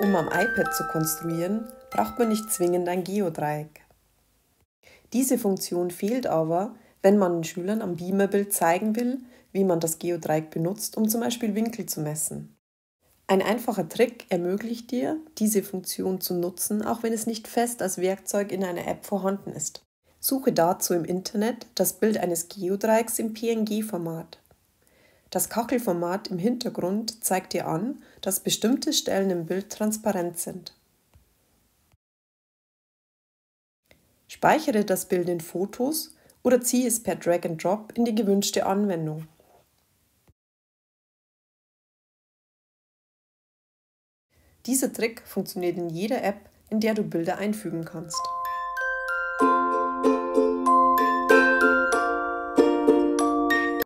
Um am iPad zu konstruieren, braucht man nicht zwingend ein Geodreieck. Diese Funktion fehlt aber, wenn man den Schülern am Beamerbild zeigen will, wie man das Geodreieck benutzt, um zum Beispiel Winkel zu messen. Ein einfacher Trick ermöglicht dir, diese Funktion zu nutzen, auch wenn es nicht fest als Werkzeug in einer App vorhanden ist. Suche dazu im Internet das Bild eines Geodreiecks im PNG-Format. Das Kachelformat im Hintergrund zeigt dir an, dass bestimmte Stellen im Bild transparent sind. Speichere das Bild in Fotos oder ziehe es per Drag and Drop in die gewünschte Anwendung. Dieser Trick funktioniert in jeder App, in der du Bilder einfügen kannst.